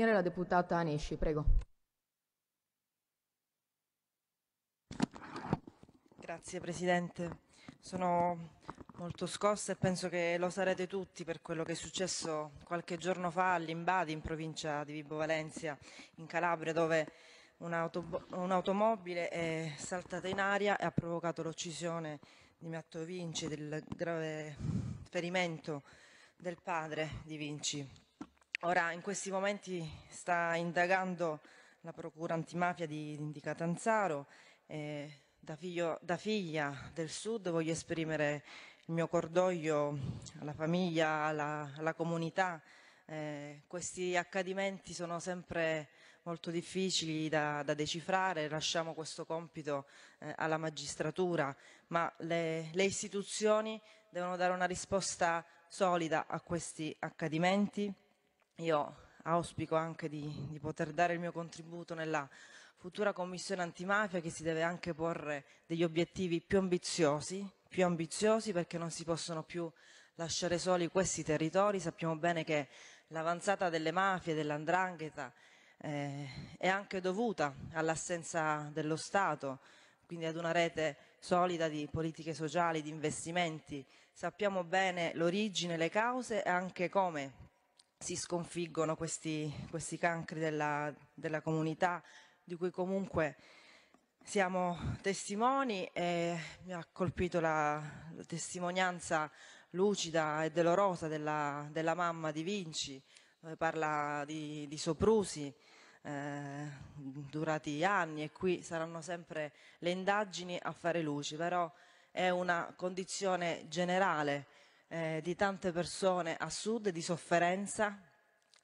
intervenire la deputata Anesci, prego. Grazie Presidente, sono molto scossa e penso che lo sarete tutti per quello che è successo qualche giorno fa all'Imbadi in provincia di Vibo Valencia, in Calabria, dove un'automobile è saltata in aria e ha provocato l'uccisione di Matteo Vinci, del grave ferimento del padre di Vinci. Ora, in questi momenti sta indagando la Procura antimafia di, di Catanzaro. Eh, da, figlio, da figlia del Sud voglio esprimere il mio cordoglio alla famiglia, alla, alla comunità. Eh, questi accadimenti sono sempre molto difficili da, da decifrare, lasciamo questo compito eh, alla magistratura, ma le, le, istituzioni devono dare una risposta solida a questi accadimenti io auspico anche di, di poter dare il mio contributo nella futura commissione antimafia che si deve anche porre degli obiettivi più ambiziosi, più ambiziosi perché non si possono più lasciare soli questi territori. Sappiamo bene che l'avanzata delle mafie, dell'andrangheta, eh, è anche dovuta all'assenza dello Stato, quindi ad una rete solida di politiche sociali, di investimenti. Sappiamo bene l'origine, le cause e anche come si sconfiggono questi, questi cancri della, della, comunità di cui comunque siamo testimoni e mi ha colpito la, la testimonianza lucida e dolorosa della, della, mamma di Vinci, dove parla di, di soprusi eh, durati anni e qui saranno sempre le indagini a fare luci, però è una condizione generale eh, di tante persone a sud di sofferenza,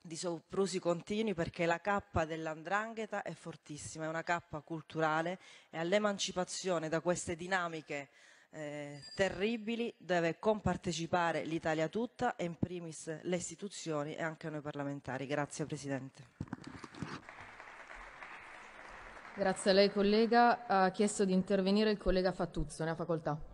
di soprusi continui perché la cappa dell'andrangheta è fortissima, è una cappa culturale e all'emancipazione da queste dinamiche eh, terribili deve compartecipare l'Italia tutta e in primis le istituzioni e anche noi parlamentari. Grazie Presidente. Grazie a lei collega. Ha chiesto di intervenire il collega Fattuzzo, ne ha facoltà.